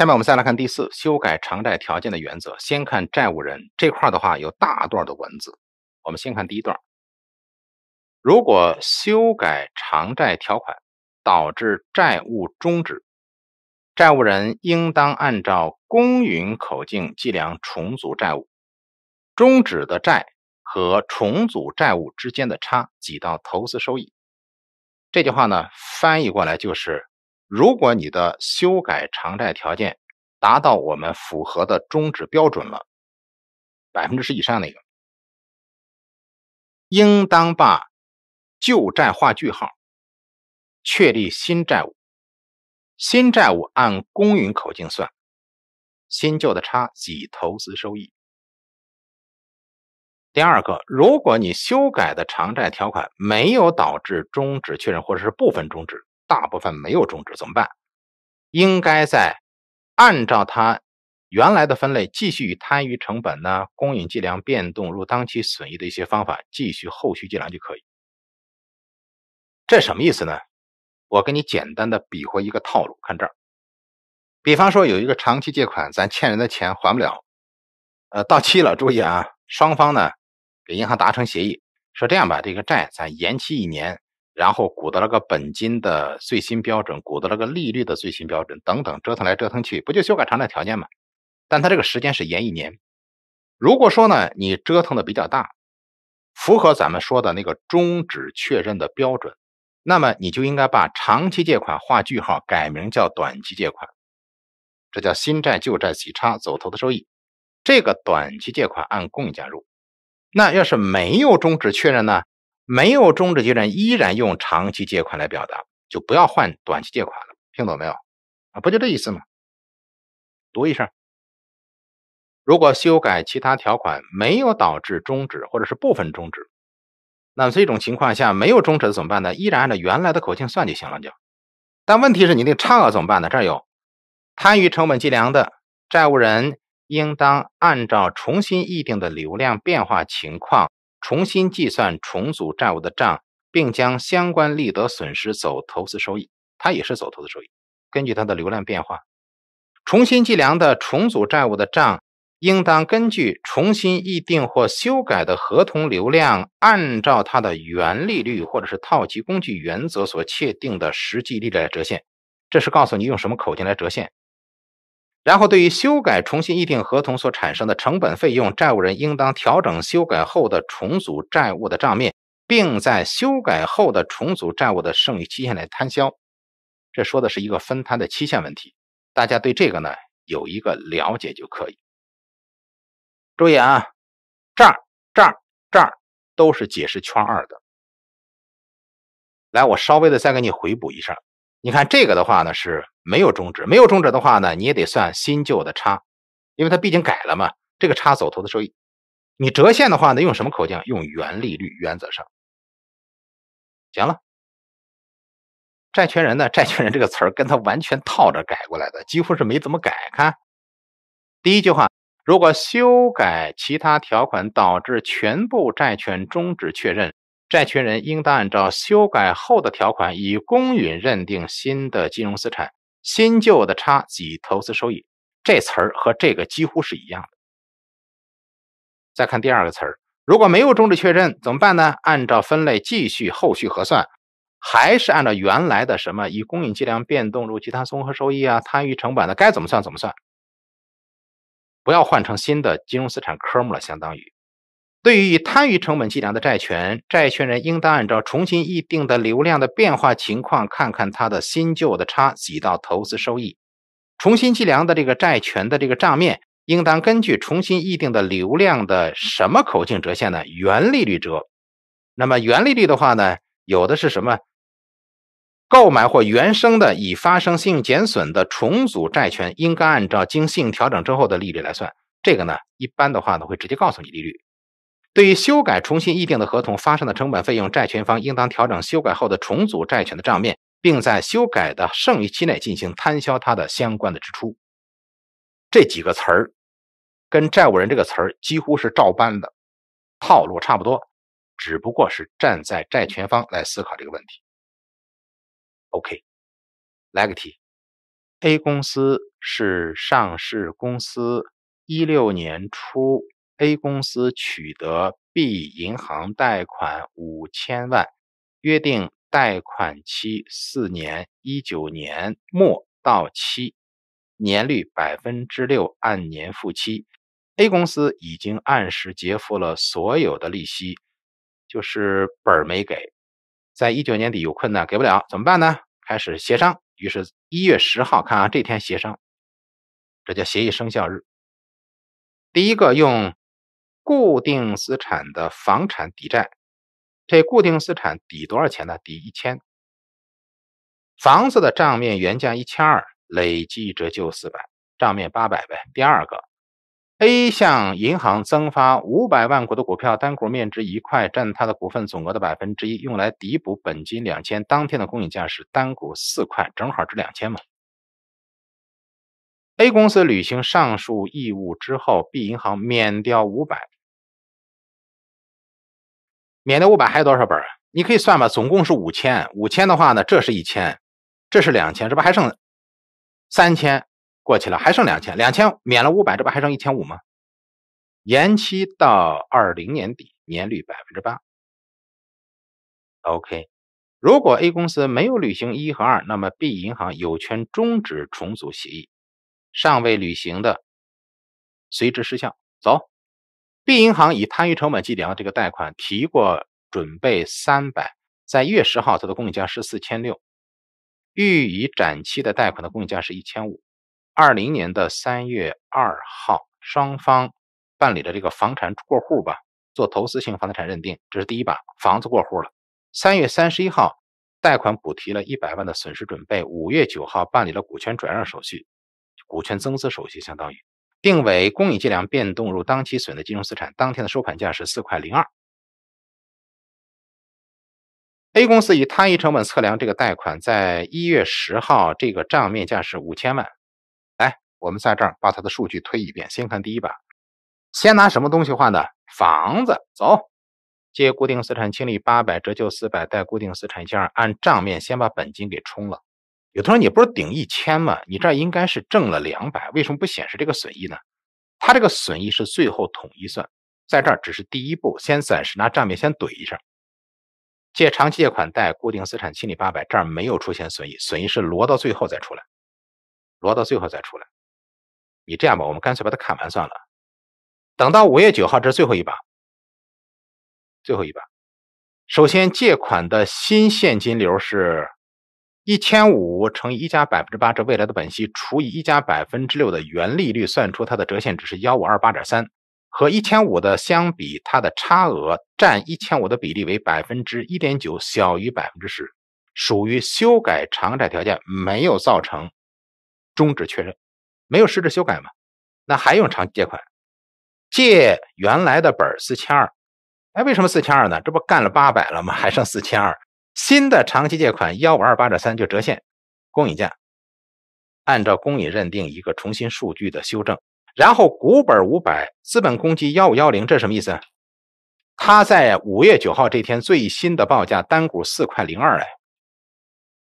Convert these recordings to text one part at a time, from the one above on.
下面我们再来看第四修改偿债条件的原则。先看债务人这块的话，有大段的文字。我们先看第一段：如果修改偿债条款导致债务终止，债务人应当按照公允口径计量重组债务终止的债和重组债务之间的差，记到投资收益。这句话呢，翻译过来就是。如果你的修改偿债条件达到我们符合的终止标准了，百分之十以上那个，应当把旧债画句号，确立新债务，新债务按公允口径算，新旧的差即投资收益。第二个，如果你修改的偿债条款没有导致终止确认或者是部分终止。大部分没有终止怎么办？应该在按照它原来的分类，继续摊余成本呢？公允计量变动入当期损益的一些方法，继续后续计量就可以。这什么意思呢？我给你简单的比划一个套路，看这儿。比方说有一个长期借款，咱欠人的钱还不了，呃，到期了。注意啊，双方呢给银行达成协议，说这样吧，这个债咱延期一年。然后，股的那个本金的最新标准，股的那个利率的最新标准，等等，折腾来折腾去，不就修改偿债条件吗？但它这个时间是延一年。如果说呢，你折腾的比较大，符合咱们说的那个终止确认的标准，那么你就应该把长期借款画句号，改名叫短期借款。这叫新债旧债息差走投的收益。这个短期借款按供价入。那要是没有终止确认呢？没有终止阶段，依然用长期借款来表达，就不要换短期借款了。听懂没有？啊，不就这意思吗？读一声。如果修改其他条款没有导致终止或者是部分终止，那么这种情况下没有终止怎么办呢？依然按照原来的口径算就行了。就，但问题是你的差额怎么办呢？这儿有，摊余成本计量的债务人应当按照重新议定的流量变化情况。重新计算重组债务的账，并将相关利得损失走投资收益，它也是走投资收益。根据它的流量变化，重新计量的重组债务的账，应当根据重新议定或修改的合同流量，按照它的原利率或者是套期工具原则所确定的实际利率来折现。这是告诉你用什么口径来折现。然后，对于修改重新议定合同所产生的成本费用，债务人应当调整修改后的重组债务的账面，并在修改后的重组债务的剩余期限内摊销。这说的是一个分摊的期限问题，大家对这个呢有一个了解就可以。注意啊，这儿、这儿、这儿都是解释圈二的。来，我稍微的再给你回补一下。你看这个的话呢，是没有终止，没有终止的话呢，你也得算新旧的差，因为它毕竟改了嘛，这个差走投的收益，你折现的话呢，用什么口径？用原利率原则上。行了，债权人呢？债权人这个词儿跟他完全套着改过来的，几乎是没怎么改。看第一句话，如果修改其他条款导致全部债权终止确认。债权人应当按照修改后的条款，以公允认定新的金融资产，新旧的差及投资收益。这词儿和这个几乎是一样的。再看第二个词儿，如果没有终止确认怎么办呢？按照分类继续后续核算，还是按照原来的什么以公允计量变动入其他综合收益啊，摊余成本的该怎么算怎么算，不要换成新的金融资产科目了，相当于。对于以摊余成本计量的债权，债权人应当按照重新议定的流量的变化情况，看看它的新旧的差几到投资收益。重新计量的这个债权的这个账面，应当根据重新议定的流量的什么口径折现呢？原利率折。那么原利率的话呢，有的是什么？购买或原生的已发生信用减损的重组债权，应该按照经信用调整之后的利率来算。这个呢，一般的话呢，会直接告诉你利率。对于修改重新议定的合同发生的成本费用，债权方应当调整修改后的重组债权的账面，并在修改的剩余期内进行摊销它的相关的支出。这几个词儿，跟债务人这个词儿几乎是照搬的套路，差不多，只不过是站在债权方来思考这个问题。OK，来个题，A 公司是上市公司，一六年初。A 公司取得 B 银行贷款五千万，约定贷款期四年，一九年末到期，年率百分之六，按年付息。A 公司已经按时结付了所有的利息，就是本儿没给，在一九年底有困难给不了，怎么办呢？开始协商。于是，一月十号，看啊，这天协商，这叫协议生效日。第一个用。固定资产的房产抵债，这固定资产抵多少钱呢？抵一千。房子的账面原价一千二，累计折旧四百，账面八百呗。第二个，A 向银行增发五百万股的股票，单股面值一块，占它的股份总额的百分之一，用来抵补本金两千。当天的公允价是单股四块，正好值两千嘛。A 公司履行上述义务之后，B 银行免掉五百。免掉五百，还有多少本？你可以算吧。总共是五千，五千的话呢，这是一千，这是两千，这不还剩三千？过去了，还剩两千，两千免了五百，这不还剩一千五吗？延期到二零年底，年率百分之八。OK，如果 A 公司没有履行一和二，那么 B 银行有权终止重组协议。尚未履行的，随之失效。走。B 银行以摊余成本计量这个贷款提过准备三百，在一月十号它的供应价是四千六，予以展期的贷款的供应价是一千五。二零年的三月二号，双方办理了这个房产过户吧，做投资性房地产认定，这是第一把房子过户了。三月三十一号，贷款补提了一百万的损失准备。五月九号办理了股权转让手续，股权增资手续，相当于。定为公允计量变动入当期损的金融资产，当天的收盘价是四块零二。A 公司以摊余成本测量这个贷款，在一月十号这个账面价是五千万。来，我们在这儿把它的数据推一遍。先看第一把，先拿什么东西换的？房子走，借固定资产清理八百，折旧四百，贷固定资产项，按账面先把本金给充了。有同学，你不是顶一千吗？你这儿应该是挣了两百，为什么不显示这个损益呢？它这个损益是最后统一算，在这儿只是第一步，先暂时拿账面先怼一下。借长期借款贷固定资产清理八百，这儿没有出现损益，损益是挪到最后再出来，挪到最后再出来。你这样吧，我们干脆把它砍完算了，等到五月九号，这是最后一把，最后一把。首先，借款的新现金流是。一千五乘以一加百分之八，这未来的本息除以一加百分之六的原利率，算出它的折现值是幺五二八点三，和一千五的相比，它的差额占一千五的比例为百分之一点九，小于百分之十，属于修改偿债条件没有造成终止确认，没有实质修改嘛？那还用长借款借原来的本四千二？哎，为什么四千二呢？这不干了八百了吗？还剩四千二。新的长期借款幺五二八点三就折现，公允价按照公允认定一个重新数据的修正，然后股本五百，资本公积幺五幺零，这什么意思？它在五月九号这天最新的报价单股四块零二哎，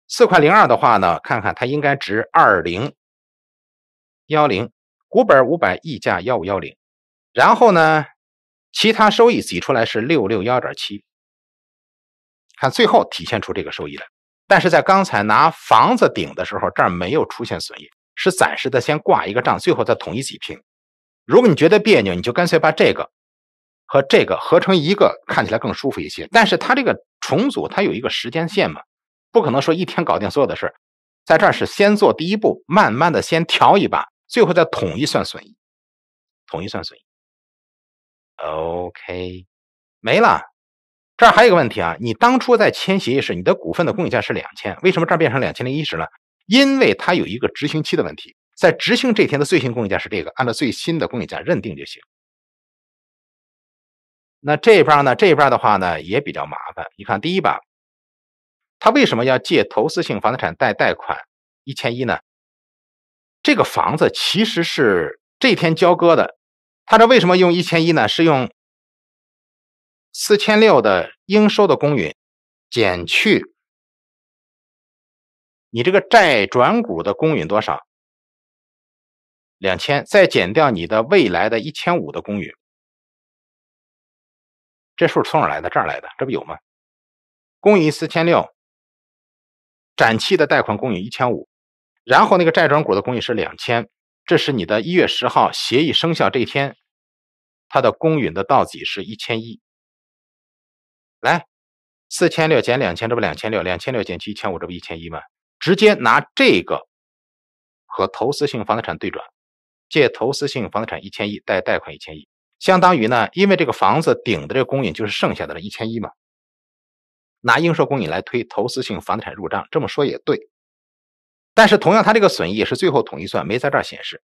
四块零二的话呢，看看它应该值二零幺零，股本五百溢价幺五幺零，然后呢其他收益挤出来是六六幺点七。看最后体现出这个收益来，但是在刚才拿房子顶的时候，这儿没有出现损益，是暂时的，先挂一个账，最后再统一挤平。如果你觉得别扭，你就干脆把这个和这个合成一个，看起来更舒服一些。但是它这个重组，它有一个时间线嘛，不可能说一天搞定所有的事，在这儿是先做第一步，慢慢的先调一把，最后再统一算损益，统一算损益。OK，没了。这儿还有个问题啊，你当初在签协议时，你的股份的公允价是两千，为什么这儿变成两千零一十了？因为它有一个执行期的问题，在执行这天的最新公允价是这个，按照最新的公允价认定就行。那这一边呢，这一边的话呢也比较麻烦。你看，第一吧，他为什么要借投资性房地产贷贷款一千一呢？这个房子其实是这天交割的，他这为什么用一千一呢？是用。四千六的应收的公允，减去你这个债转股的公允多少？两千，再减掉你的未来的一千五的公允。这数从哪来的？这儿来的，这不有吗？公允四千六，展期的贷款公允一千五，然后那个债转股的公允是两千，这是你的一月十号协议生效这一天，它的公允的到底是一千一。来，四千六减两千，这不两千六？两千六减去一千五，这不一千一吗？直接拿这个和投资性房地产对转，借投资性房地产一千亿，贷贷款一千亿，相当于呢，因为这个房子顶的这个供应就是剩下的这一千一嘛，拿应收供应来推投资性房地产入账，这么说也对，但是同样，它这个损益也是最后统一算，没在这儿显示，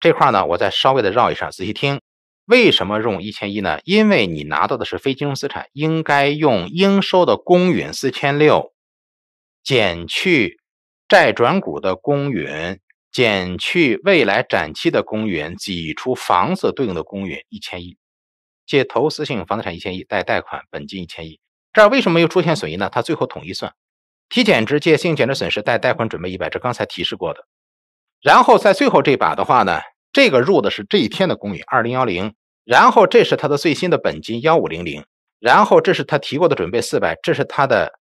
这块呢，我再稍微的绕一下，仔细听。为什么用一千一呢？因为你拿到的是非金融资产，应该用应收的公允四千六，减去债转股的公允，减去未来展期的公允，挤出房子对应的公允一千一，借投资性房地产一千一，贷贷款本金一千一。这儿为什么又出现损益呢？它最后统一算，提减值借信用减值损失，贷贷款准备一百，这刚才提示过的。然后在最后这把的话呢？这个入的是这一天的公允二零幺零，然后这是他的最新的本金幺五零零，然后这是他提过的准备四百，这是他的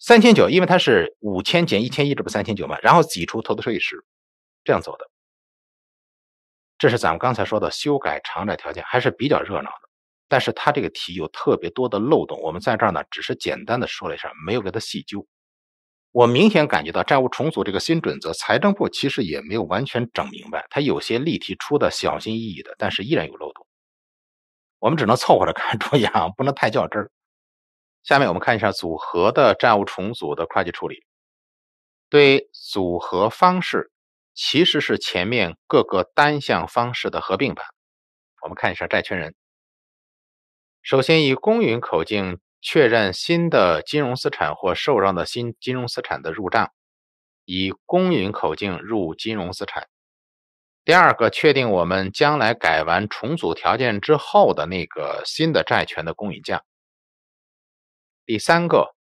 三千九，因为他是五千减一千一，这不三千九嘛，然后挤出投资收益时，这样走的。这是咱们刚才说的修改偿债条件还是比较热闹的，但是他这个题有特别多的漏洞，我们在这儿呢只是简单的说了一下，没有给他细究。我明显感觉到债务重组这个新准则，财政部其实也没有完全整明白，它有些例题出的小心翼翼的，但是依然有漏洞。我们只能凑合着看，注意啊，不能太较真儿。下面我们看一下组合的债务重组的会计处理。对组合方式，其实是前面各个单项方式的合并版。我们看一下债权人，首先以公允口径。确认新的金融资产或受让的新金融资产的入账，以公允口径入金融资产。第二个，确定我们将来改完重组条件之后的那个新的债权的公允价。第三个，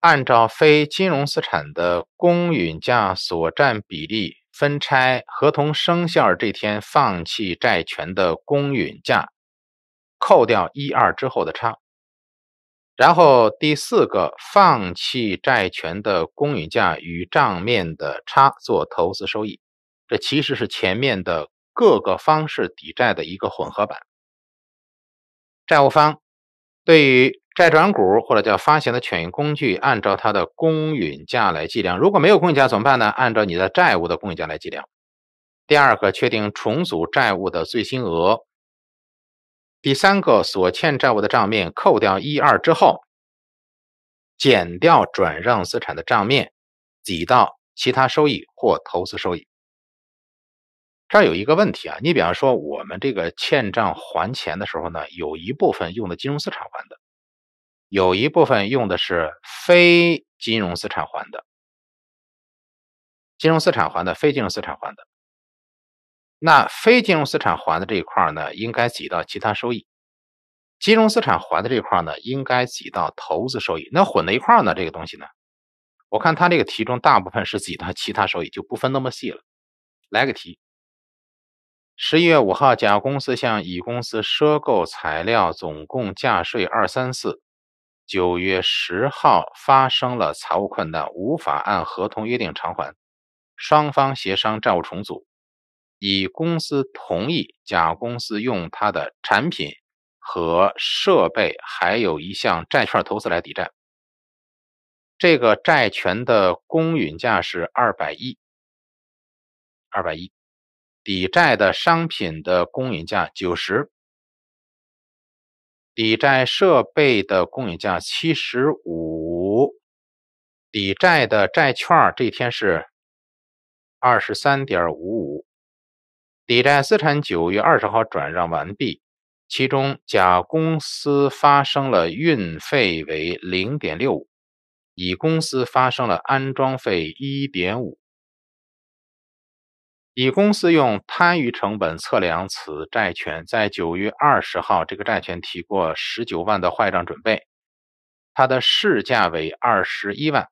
按照非金融资产的公允价所占比例分拆合同生效这天放弃债权的公允价，扣掉一二之后的差。然后第四个，放弃债权的公允价与账面的差做投资收益，这其实是前面的各个方式抵债的一个混合版。债务方对于债转股或者叫发行的权益工具，按照它的公允价来计量。如果没有公允价怎么办呢？按照你的债务的公允价来计量。第二个，确定重组债务的最新额。第三个所欠债务的账面扣掉一二之后，减掉转让资产的账面，抵到其他收益或投资收益。这儿有一个问题啊，你比方说我们这个欠账还钱的时候呢，有一部分用的金融资产还的，有一部分用的是非金融资产还的，金融资产还的，非金融资产还的。那非金融资产还的这一块呢，应该挤到其他收益；金融资产还的这一块呢，应该挤到投资收益。那混在一块儿呢，这个东西呢，我看它这个题中大部分是挤到其他收益，就不分那么细了。来个题：十一月五号，甲公司向乙公司赊购材料，总共价税二三四；九月十号发生了财务困难，无法按合同约定偿还，双方协商债务重组。乙公司同意甲公司用他的产品和设备，还有一项债券投资来抵债。这个债权的公允价是二百亿，二百亿。抵债的商品的公允价九十，抵债设备的公允价七十五，抵债的债券这天是二十三点五五。抵债资产九月二十号转让完毕，其中甲公司发生了运费为零点六五，乙公司发生了安装费一点五。乙公司用摊余成本测量此债权，在九月二十号这个债权提过十九万的坏账准备，它的市价为二十一万。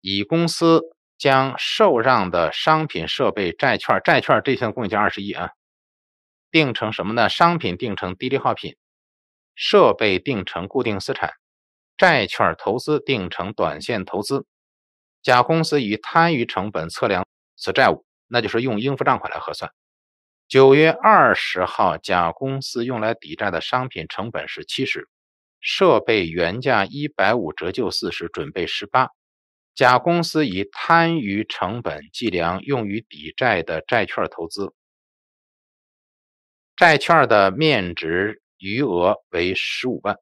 乙公司。将受让的商品、设备、债券、债券这项共计价二十一啊，定成什么呢？商品定成低劣化品，设备定成固定资产，债券投资定成短线投资。甲公司以摊余成本测量此债务，那就是用应付账款来核算。九月二十号，甲公司用来抵债的商品成本是七十，设备原价一百五，折旧四十，准备十八。甲公司以摊余成本计量用于抵债的债券投资，债券的面值余额为十五万，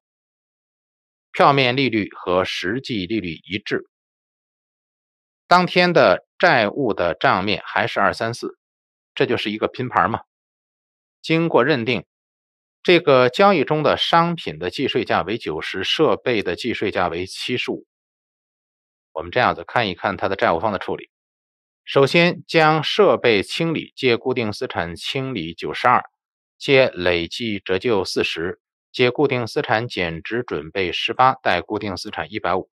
票面利率和实际利率一致。当天的债务的账面还是二三四，这就是一个拼盘嘛。经过认定，这个交易中的商品的计税价为九十，设备的计税价为七十五。我们这样子看一看它的债务方的处理。首先，将设备清理借固定资产清理九十二，借累计折旧四十，借固定资产减值准备十八，贷固定资产一百五。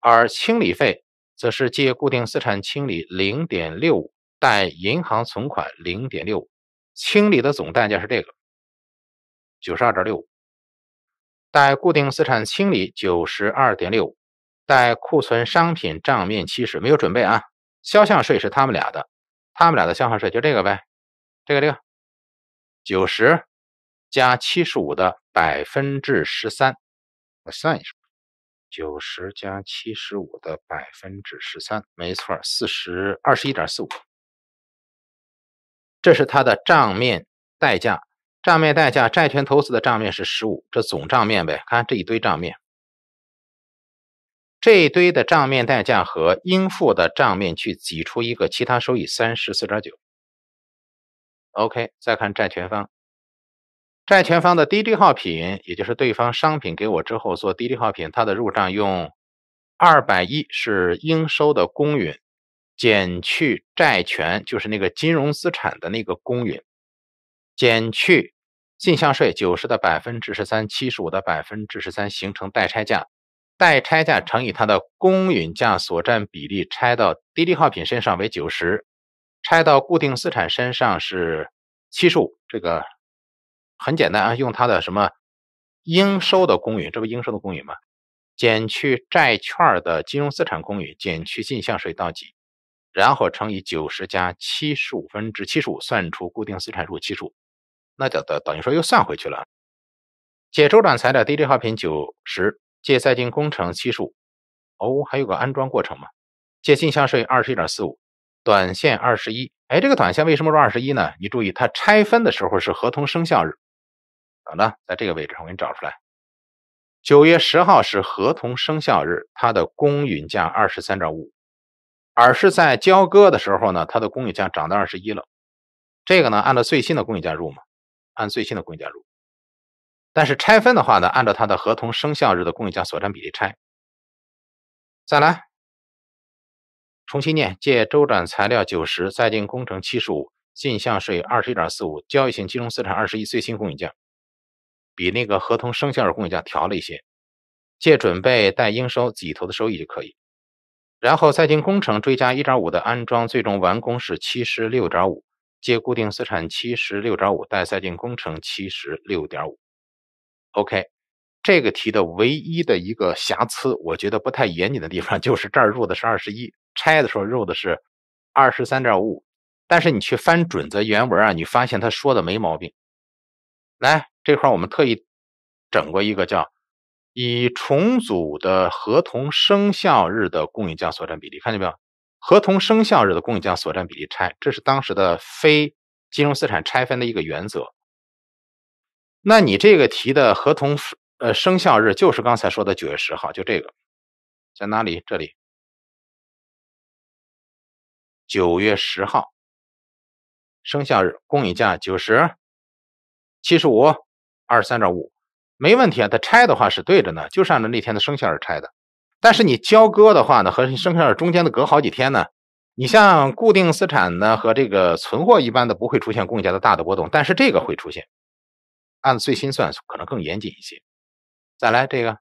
而清理费则是借固定资产清理零点六五，贷银行存款零点六五。清理的总代价是这个九十二点六五，贷固定资产清理九十二点六五。在库存商品账面七十没有准备啊，销项税是他们俩的，他们俩的销项税就这个呗，这个这个，九十加七十五的百分之十三，我算一算，九十加七十五的百分之十三，没错，四十二十一点四五，这是它的账面代价，账面代价，债权投资的账面是十五，这总账面呗，看这一堆账面。这一堆的账面代价和应付的账面去挤出一个其他收益三十四点九。OK，再看债权方，债权方的低利耗品，也就是对方商品给我之后做低利耗品，它的入账用二百一是应收的公允，减去债权就是那个金融资产的那个公允，减去进项税九十的百分之十三，七十五的百分之十三形成代差价。待拆价乘以它的公允价所占比例，拆到低值耗品身上为九十，拆到固定资产身上是七十五。这个很简单啊，用它的什么应收的公允，这不应收的公允吗？减去债券的金融资产公允，减去进项税到几，然后乘以九十加七十五分之七十五，算出固定资产入七十五，那叫等等于说又算回去了。解周转材料低值耗品九十。借在建工程七数。哦，还有个安装过程嘛？借进项税二十一点四五，短线二十一。哎，这个短线为什么说二十一呢？你注意，它拆分的时候是合同生效日。等等，在这个位置我给你找出来。九月十号是合同生效日，它的公允价二十三点五，而是在交割的时候呢，它的公允价涨到二十一了。这个呢，按照最新的公允价入嘛？按最新的公允价入。但是拆分的话呢，按照它的合同生效日的公允价所占比例拆。再来，重新念：借周转材料九十，再进工程七十五，进项税二十一点四五，交易性金融资产二十一，最新公允价比那个合同生效日公允价调了一些。借准备待应收己投的收益就可以，然后在进工程追加一点五的安装，最终完工是七十六点五，借固定资产七十六点五，代再进工程七十六点五。OK，这个题的唯一的一个瑕疵，我觉得不太严谨的地方 就是这儿入的是二十一，拆的时候入的是二十三点五五，但是你去翻准则原文啊，你发现他说的没毛病。来这块我们特意整过一个叫以重组的合同生效日的供应价所占比例，看见没有？合同生效日的供应价所占比例拆，这是当时的非金融资产拆分的一个原则。那你这个题的合同呃生效日就是刚才说的九月十号，就这个在哪里？这里，九月十号生效日，公允价九十、七十五、二十三点五，没问题啊。它拆的话是对着呢，就是按照那天的生效日拆的。但是你交割的话呢，和生效日中间的隔好几天呢，你像固定资产呢和这个存货一般的不会出现公允价的大的波动，但是这个会出现。按最新算，可能更严谨一些。再来这个，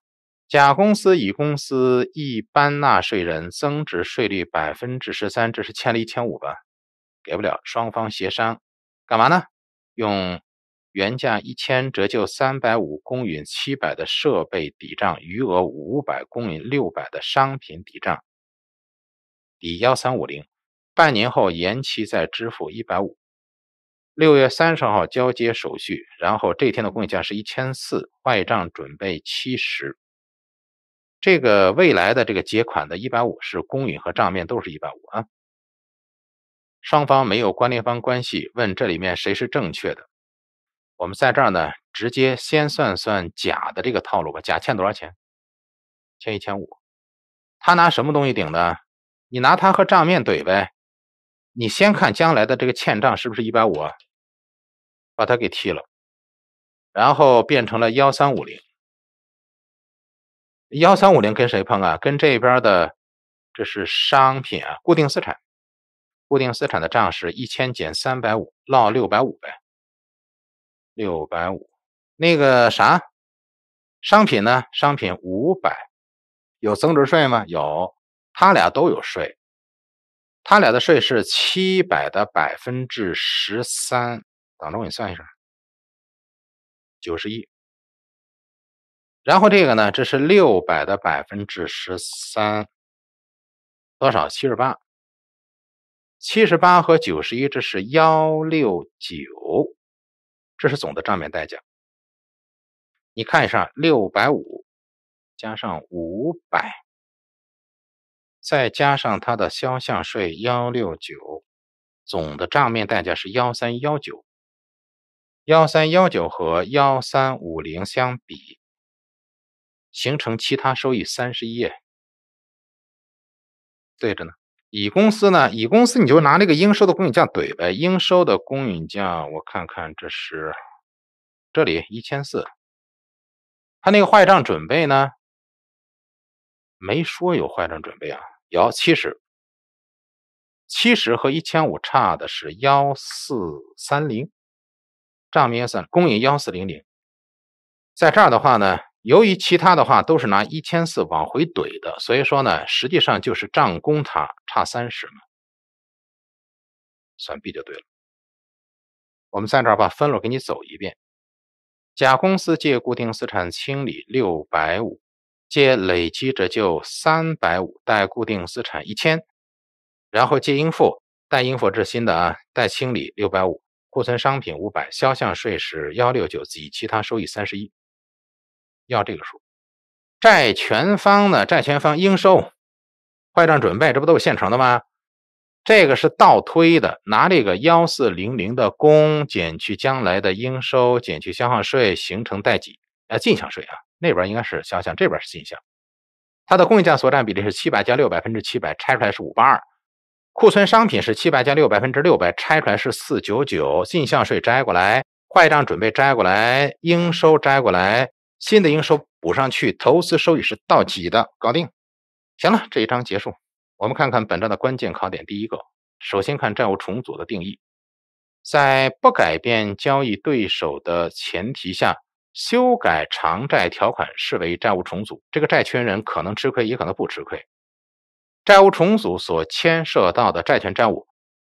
甲公司、乙公司一般纳税人增值税率百分之十三，这是欠了一千五吧？给不了，双方协商，干嘛呢？用原价一千、折旧三百五、公允七百的设备抵账，余额五百、公允六百的商品抵账，抵幺三五零，半年后延期再支付一百五。六月三十号交接手续，然后这一天的供应价是一千四，外账准备七十。这个未来的这个结款的一百五是公允和账面都是一百五啊，双方没有关联方关系。问这里面谁是正确的？我们在这儿呢，直接先算算甲的这个套路吧。甲欠多少钱？欠一千五，他拿什么东西顶的？你拿他和账面怼呗。你先看将来的这个欠账是不是一百五啊？把它给踢了，然后变成了幺三五零。幺三五零跟谁碰啊？跟这边的，这是商品啊，固定资产。固定资产的账是一千减三百五，落六百五呗。六百五，那个啥，商品呢？商品五百，有增值税吗？有，他俩都有税。他俩的税是七百的百分之十三。等着我给你算一下，九十一，然后这个呢，这是六百的百分之十三，多少？七十八。七十八和九十一，这是幺六九，这是总的账面代价。你看一下，六百五加上五百，再加上它的销项税幺六九，总的账面代价是幺三幺九。幺三幺九和幺三五零相比，形成其他收益三十一。对着呢，乙公司呢？乙公司你就拿那个应收的公允价怼呗。应收的公允价，我看看这是这里一千四。他那个坏账准备呢？没说有坏账准备啊，有七十。七十和一千五差的是幺四三零。账面算公允幺四零零，在这儿的话呢，由于其他的话都是拿一千四往回怼的，所以说呢，实际上就是账公它差三十嘛，算 B 就对了。我们在这儿把分录给你走一遍：甲公司借固定资产清理六百五，借累计折旧三百五，贷固定资产一千，然后借应付，贷应付至新的啊，贷清理六百五。库存商品五百，销项税是幺六九，及其他收益三十一，要这个数。债权方呢？债权方应收坏账准备，这不都是现成的吗？这个是倒推的，拿这个幺四零零的公减去将来的应收，减去消耗税，形成待计呃进项税啊。那边应该是销项，这边是进项。它的供应价所占比例是七百加六百分之七百，拆出来是五八二。库存商品是七百加六百分之六百，拆出来是四九九，进项税摘过来，坏账准备摘过来，应收摘过来，新的应收补上去，投资收益是到几的，搞定。行了，这一章结束。我们看看本章的关键考点。第一个，首先看债务重组的定义，在不改变交易对手的前提下，修改偿债条款视为债务重组。这个债权人可能吃亏，也可能不吃亏。债务重组所牵涉到的债权债务，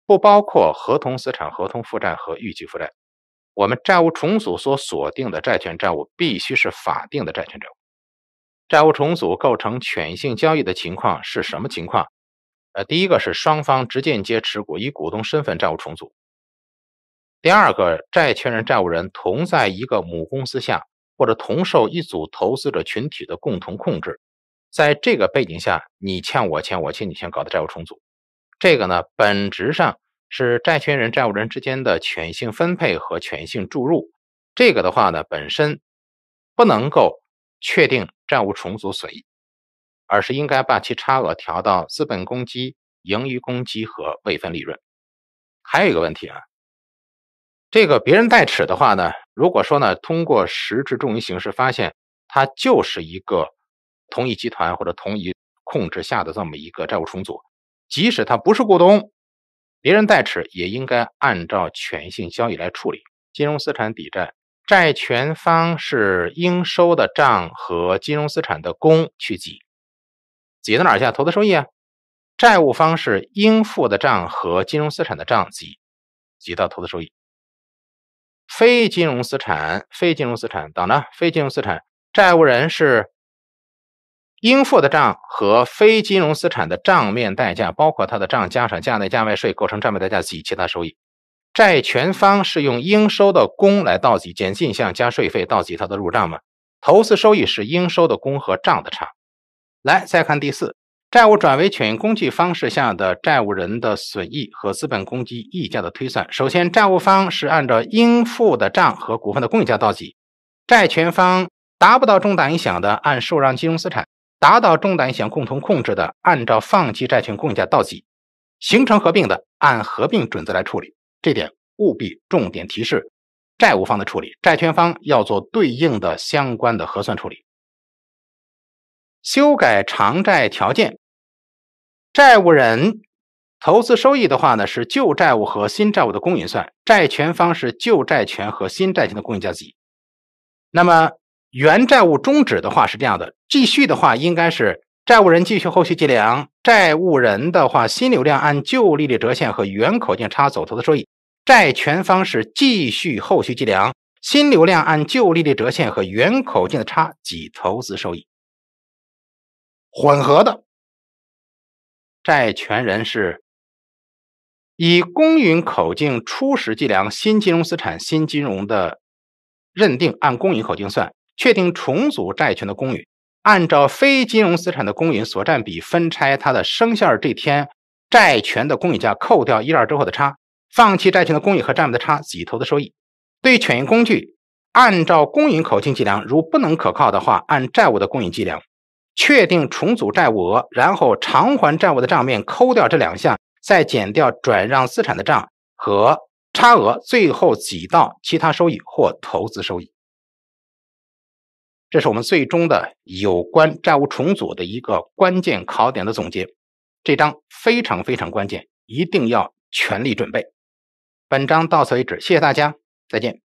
不包括合同资产、合同负债和预计负债。我们债务重组所锁定的债权债务必须是法定的债权债务。债务重组构成权益性交易的情况是什么情况？呃，第一个是双方直间接持股，以股东身份债务重组。第二个，债权人、债务人同在一个母公司下，或者同受一组投资者群体的共同控制。在这个背景下，你欠我钱，我欠你钱，搞的债务重组，这个呢，本质上是债权人债务人之间的权性分配和权性注入。这个的话呢，本身不能够确定债务重组损益，而是应该把其差额调到资本公积、盈余公积和未分利润。还有一个问题啊，这个别人代持的话呢，如果说呢，通过实质重于形式发现，它就是一个。同一集团或者同一控制下的这么一个债务重组，即使他不是股东，别人代持，也应该按照权性交易来处理。金融资产抵债，债权方是应收的账和金融资产的公去挤，挤到哪儿去啊？投资收益啊。债务方是应付的账和金融资产的账挤，挤到投资收益。非金融资产，非金融资产，等着，非金融资产债务人是。应付的账和非金融资产的账面代价，包括它的账加上价内价外税，构成账面代价及其他收益。债权方是用应收的公来倒挤，减进项加税费倒挤它的入账吗？投资收益是应收的公和账的差。来，再看第四，债务转为权益工具方式下的债务人的损益和资本公积溢价的推算。首先，债务方是按照应付的账和股份的公允价倒挤，债权方达不到重大影响的，按受让金融资产。达到重大影响共同控制的，按照放弃债权公允价到期；形成合并的，按合并准则来处理。这点务必重点提示。债务方的处理，债权方要做对应的相关的核算处理。修改偿债条件，债务人投资收益的话呢，是旧债务和新债务的公允算；债权方是旧债权和新债权的公允价值。那么，原债务终止的话是这样的，继续的话应该是债务人继续后续计量，债务人的话新流量按旧利率折现和原口径差走投资收益；债权方是继续后续计量，新流量按旧利率折现和原口径的差及投资收益。混合的债权人是以公允口径初始计量新金融资产，新金融的认定按公允口径算。确定重组债权的公允，按照非金融资产的公允所占比分拆，它的生效这天债权的公允价扣掉一二之后的差，放弃债权的公允和债务的差，己投资收益。对权益工具，按照公允口径计量，如不能可靠的话，按债务的公允计量，确定重组债务额，然后偿还债务的账面扣掉这两项，再减掉转让资产的账和差额，最后挤到其他收益或投资收益。这是我们最终的有关债务重组的一个关键考点的总结，这章非常非常关键，一定要全力准备。本章到此为止，谢谢大家，再见。